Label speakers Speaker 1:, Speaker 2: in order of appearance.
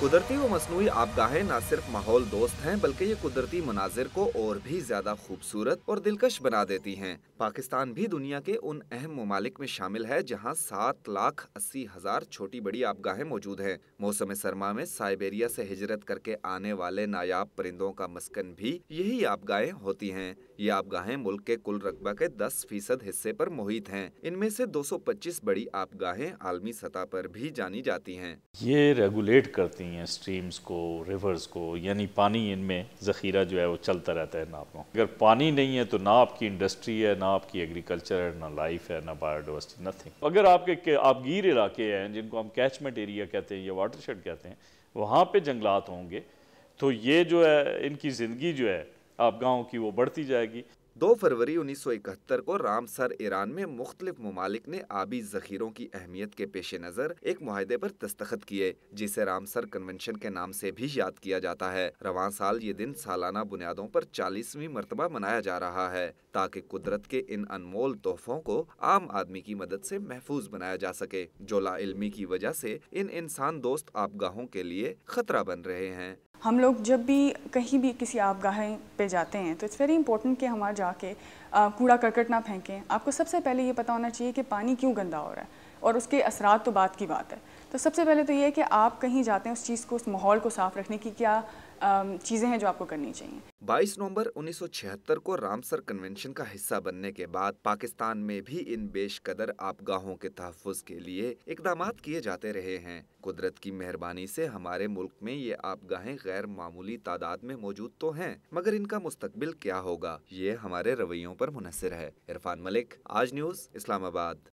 Speaker 1: कुदरती व मसनू आपदाहें न सिर्फ माहौल दोस्त हैं बल्कि ये कुदरती मनाजिर को और भी ज्यादा खूबसूरत और दिलकश बना देती हैं पाकिस्तान भी दुनिया के उन अहम ममालिक में शामिल है जहाँ सात लाख अस्सी हजार छोटी बड़ी आपगाहें मौजूद हैं मौसम सरमा में साइबेरिया से हिजरत करके आने वाले नायाब परिंदों का मस्कन भी यही आपगाहें होती हैं ये आपगाहें मुल्क के कुल रकबा के 10 फीसद हिस्से पर मोहित हैं इनमें से 225 बड़ी आपगाहें आलमी सतह पर भी जानी जाती हैं
Speaker 2: ये रेगुलेट करती हैं स्ट्रीम्स को रिवर्स को यानी पानी इनमें जखीरा जो है वो चलता रहता है नापों अगर पानी नहीं है तो ना आपकी इंडस्ट्री है ना आपकी एग्रीकल्चर है ना लाइफ है ना बायोडावर्सिटी नथिंग अगर आपके गिर इलाके हैं जिनको हम कैचमेंट एरिया कहते हैं या वाटर कहते हैं वहाँ पर जंगलात होंगे तो ये जो है इनकी ज़िंदगी जो है आप गाँव की वो बढ़ती जाएगी दो फरवरी
Speaker 1: 1971 को रामसर ईरान में मुख्तलिफ ममालिक ने आबी जखीरों की अहमियत के पेश नज़र एक माहदे पर दस्तखत किए जिसे रामसर कन्वेंशन के नाम से भी याद किया जाता है रवान साल ये दिन सालाना बुनियादों पर चालीसवीं मरतबा मनाया जा रहा है ताकि कुदरत के इन अनमोल तोहफों को आम आदमी की मदद से महफूज बनाया जा सके जो इलमी की वजह से इन इंसान दोस्त आपगाहों के लिए खतरा बन रहे हैं
Speaker 3: हम लोग जब भी कहीं भी किसी आपगाह पे जाते हैं तो इट्स वेरी इंपॉर्टेंट कि हमारे जाके कूड़ा करकट ना फेंकें आपको सबसे पहले ये पता होना चाहिए कि पानी क्यों गंदा हो रहा है और उसके असरात तो बात की बात है तो सबसे पहले तो ये है कि आप कहीं जाते हैं उस चीज़ को उस माहौल को साफ रखने की क्या चीज़ें हैं जो आपको करनी चाहिए
Speaker 1: 22 नवंबर 1976 को रामसर कन्वेंशन का हिस्सा बनने के बाद पाकिस्तान में भी इन बेशकदर आपगाहों के तहफ़ के लिए इकदाम किए जाते रहे हैं कुदरत की मेहरबानी से हमारे मुल्क में ये आपगाहें गैर मामूली तादाद में मौजूद तो हैं मगर इनका मुस्तकबिल क्या होगा ये हमारे रवैयों पर मुनसर है इरफान मलिक आज न्यूज़ इस्लामाबाद